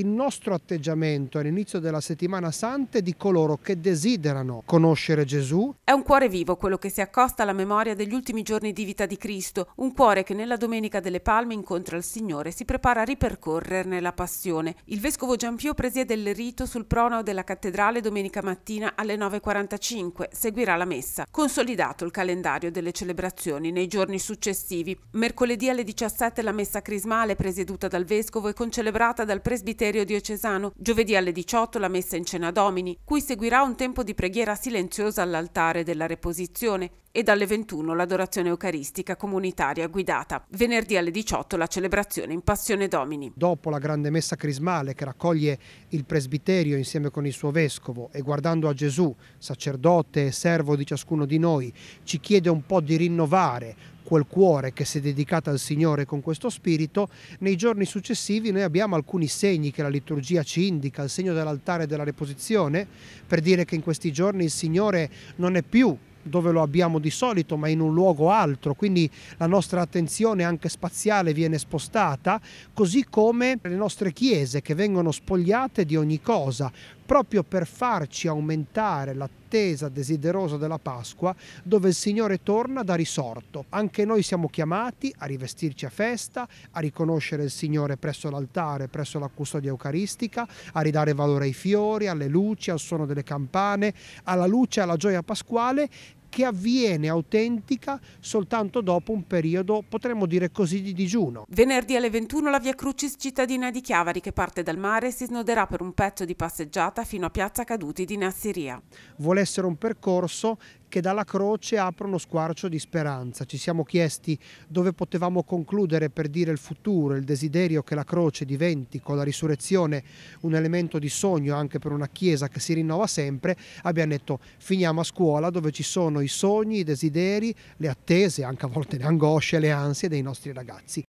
il nostro atteggiamento all'inizio della settimana santa è di coloro che desiderano conoscere Gesù. È un cuore vivo quello che si accosta alla memoria degli ultimi giorni di vita di Cristo, un cuore che nella Domenica delle Palme incontra il Signore e si prepara a ripercorrerne la passione. Il vescovo Giampio presiede il rito sul prono della cattedrale domenica mattina alle 9.45. Seguirà la messa. Consolidato il calendario delle celebrazioni nei giorni successivi. Mercoledì alle 17 la messa crismale presieduta dal vescovo e concelebrata dal presbitero Presbiterio diocesano, giovedì alle 18 la messa in cena domini, cui seguirà un tempo di preghiera silenziosa all'altare della reposizione e dalle 21 l'adorazione eucaristica comunitaria guidata. Venerdì alle 18 la celebrazione in Passione Domini. Dopo la grande messa crismale che raccoglie il presbiterio insieme con il suo vescovo e guardando a Gesù, sacerdote e servo di ciascuno di noi, ci chiede un po' di rinnovare quel cuore che si è dedicato al Signore con questo spirito, nei giorni successivi noi abbiamo alcuni segni che la liturgia ci indica, il segno dell'altare e della reposizione, per dire che in questi giorni il Signore non è più dove lo abbiamo di solito, ma in un luogo altro, quindi la nostra attenzione anche spaziale viene spostata, così come le nostre chiese che vengono spogliate di ogni cosa, proprio per farci aumentare l'attesa desiderosa della Pasqua, dove il Signore torna da risorto. Anche noi siamo chiamati a rivestirci a festa, a riconoscere il Signore presso l'altare, presso la custodia eucaristica, a ridare valore ai fiori, alle luci, al suono delle campane, alla luce, e alla gioia pasquale che avviene autentica soltanto dopo un periodo, potremmo dire così, di digiuno. Venerdì alle 21 la Via Crucis cittadina di Chiavari che parte dal mare si snoderà per un pezzo di passeggiata fino a Piazza Caduti di Nassiria. Vuole essere un percorso che dalla croce apre uno squarcio di speranza. Ci siamo chiesti dove potevamo concludere per dire il futuro, il desiderio che la croce diventi con la risurrezione un elemento di sogno anche per una Chiesa che si rinnova sempre. Abbiamo detto finiamo a scuola dove ci sono i sogni, i desideri, le attese, anche a volte le angosce, le ansie dei nostri ragazzi.